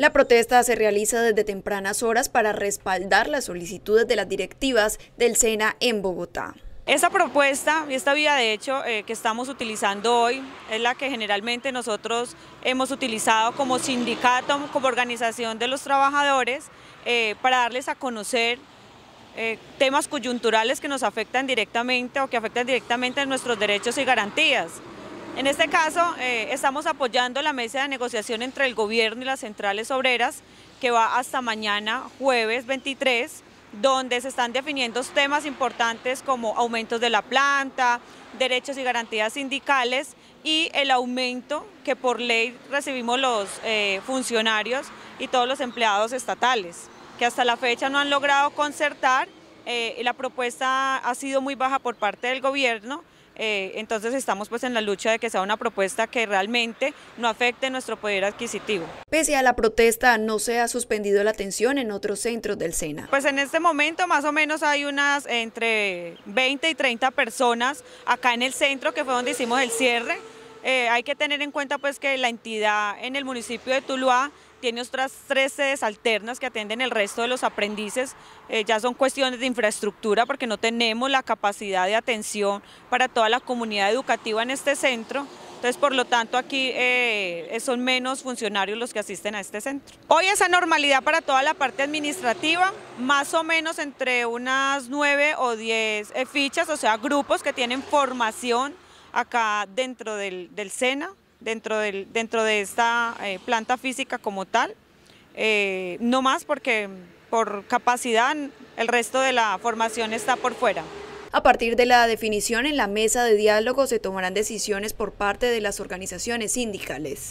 La protesta se realiza desde tempranas horas para respaldar las solicitudes de las directivas del SENA en Bogotá. Esta propuesta y esta vía de hecho eh, que estamos utilizando hoy es la que generalmente nosotros hemos utilizado como sindicato, como organización de los trabajadores eh, para darles a conocer eh, temas coyunturales que nos afectan directamente o que afectan directamente a nuestros derechos y garantías. En este caso, eh, estamos apoyando la mesa de negociación entre el gobierno y las centrales obreras, que va hasta mañana, jueves 23, donde se están definiendo temas importantes como aumentos de la planta, derechos y garantías sindicales y el aumento que por ley recibimos los eh, funcionarios y todos los empleados estatales, que hasta la fecha no han logrado concertar. Eh, la propuesta ha sido muy baja por parte del gobierno. Eh, entonces estamos pues en la lucha de que sea una propuesta que realmente no afecte nuestro poder adquisitivo. Pese a la protesta, no se ha suspendido la atención en otros centros del SENA. Pues en este momento más o menos hay unas entre 20 y 30 personas acá en el centro que fue donde hicimos el cierre. Eh, hay que tener en cuenta pues que la entidad en el municipio de Tuluá tiene otras tres sedes alternas que atienden el resto de los aprendices. Eh, ya son cuestiones de infraestructura porque no tenemos la capacidad de atención para toda la comunidad educativa en este centro. Entonces, por lo tanto, aquí eh, son menos funcionarios los que asisten a este centro. Hoy esa normalidad para toda la parte administrativa, más o menos entre unas nueve o diez fichas, o sea, grupos que tienen formación acá dentro del, SENA, dentro, dentro de esta eh, planta física como tal, eh, no más porque por capacidad el resto de la formación está por fuera. A partir de la definición en la mesa de diálogo se tomarán decisiones por parte de las organizaciones sindicales.